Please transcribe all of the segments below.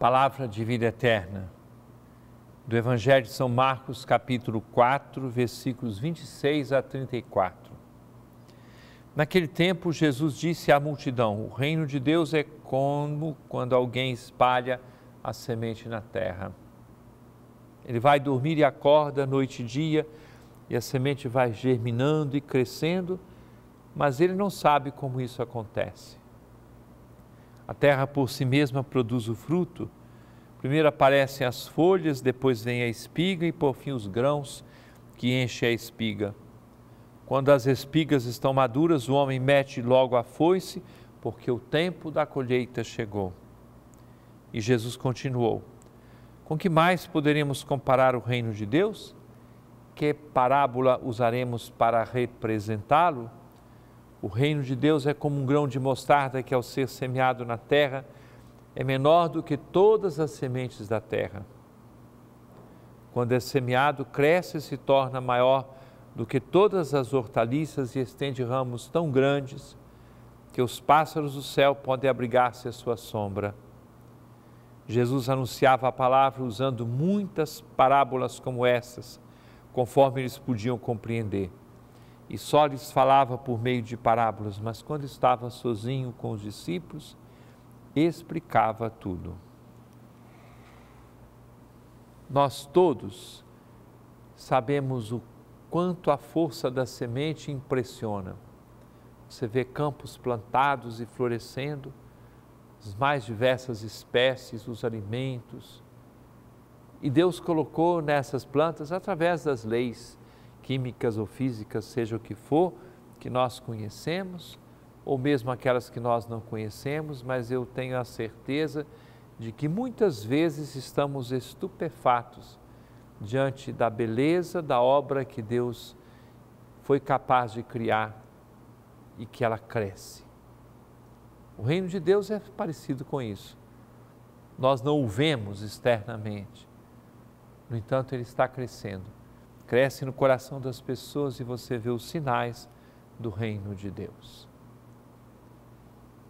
palavra de vida eterna. Do Evangelho de São Marcos, capítulo 4, versículos 26 a 34. Naquele tempo, Jesus disse à multidão: O reino de Deus é como quando alguém espalha a semente na terra. Ele vai dormir e acorda noite e dia, e a semente vai germinando e crescendo, mas ele não sabe como isso acontece. A terra por si mesma produz o fruto. Primeiro aparecem as folhas, depois vem a espiga e por fim os grãos que enche a espiga. Quando as espigas estão maduras, o homem mete logo a foice, porque o tempo da colheita chegou. E Jesus continuou: Com que mais poderemos comparar o reino de Deus? Que parábola usaremos para representá-lo? O reino de Deus é como um grão de mostarda que, ao ser semeado na terra, é menor do que todas as sementes da terra. Quando é semeado, cresce e se torna maior do que todas as hortaliças e estende ramos tão grandes que os pássaros do céu podem abrigar-se à sua sombra. Jesus anunciava a palavra usando muitas parábolas como essas, conforme eles podiam compreender e só lhes falava por meio de parábolas, mas quando estava sozinho com os discípulos, explicava tudo. Nós todos sabemos o quanto a força da semente impressiona. Você vê campos plantados e florescendo, as mais diversas espécies, os alimentos. E Deus colocou nessas plantas, através das leis, químicas ou físicas, seja o que for, que nós conhecemos, ou mesmo aquelas que nós não conhecemos, mas eu tenho a certeza de que muitas vezes estamos estupefatos diante da beleza da obra que Deus foi capaz de criar e que ela cresce. O reino de Deus é parecido com isso. Nós não o vemos externamente, no entanto, ele está crescendo cresce no coração das pessoas e você vê os sinais do reino de Deus.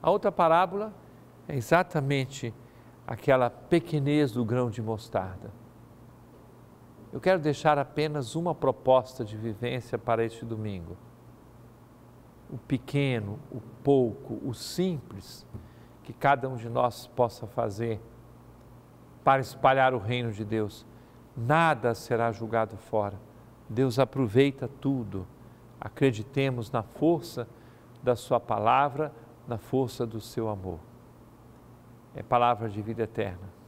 A outra parábola é exatamente aquela pequenez do grão de mostarda. Eu quero deixar apenas uma proposta de vivência para este domingo. O pequeno, o pouco, o simples, que cada um de nós possa fazer para espalhar o reino de Deus. Nada será julgado fora Deus aproveita tudo. Acreditemos na força da Sua palavra, na força do seu amor. É palavra de vida eterna.